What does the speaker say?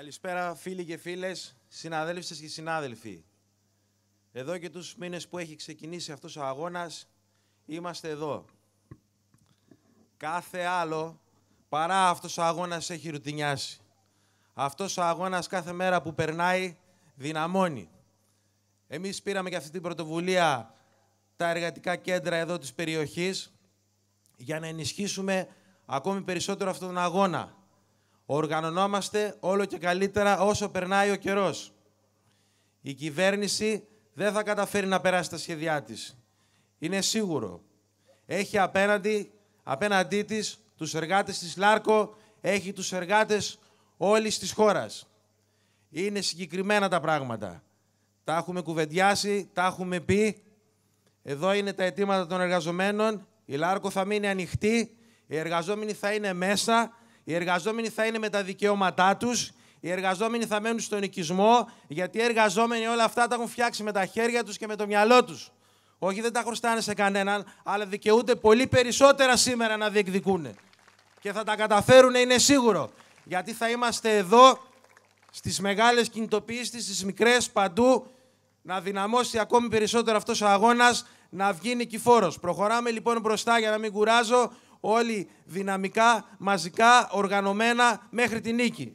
Καλησπέρα φίλοι και φίλες, συναδέλφες και συνάδελφοι. Εδώ και τους μήνες που έχει ξεκινήσει αυτός ο αγώνας, είμαστε εδώ. Κάθε άλλο παρά αυτός ο αγώνας έχει ρουτινιάσει. Αυτός ο αγώνας κάθε μέρα που περνάει δυναμώνει. Εμείς πήραμε και αυτή την πρωτοβουλία τα εργατικά κέντρα εδώ της περιοχής για να ενισχύσουμε ακόμη περισσότερο αυτόν τον αγώνα Οργανωνόμαστε όλο και καλύτερα όσο περνάει ο καιρός. Η κυβέρνηση δεν θα καταφέρει να περάσει τα σχέδιά της. Είναι σίγουρο. Έχει απέναντι, απέναντί της τους εργάτες της Λάρκο, έχει τους εργάτες όλης της χώρας. Είναι συγκεκριμένα τα πράγματα. Τα έχουμε κουβεντιάσει, τα έχουμε πει. Εδώ είναι τα αιτήματα των εργαζομένων. Η Λάρκο θα μείνει ανοιχτή, οι εργαζόμενοι θα είναι μέσα οι εργαζόμενοι θα είναι με τα δικαιώματά τους. Οι εργαζόμενοι θα μένουν στον οικισμό, γιατί οι εργαζόμενοι όλα αυτά τα έχουν φτιάξει με τα χέρια τους και με το μυαλό τους. Όχι, δεν τα χρωστάνε σε κανέναν, αλλά δικαιούνται πολύ περισσότερα σήμερα να διεκδικούν. Και θα τα καταφέρουν, είναι σίγουρο. Γιατί θα είμαστε εδώ στις μεγάλες κινητοποιήσεις, στις μικρές παντού, να δυναμώσει ακόμη περισσότερο αυτός ο αγώνας να βγει νικηφόρος. Προχωράμε λοιπόν μπροστά για να μην κουράζω όλοι δυναμικά, μαζικά, οργανωμένα μέχρι τη νίκη.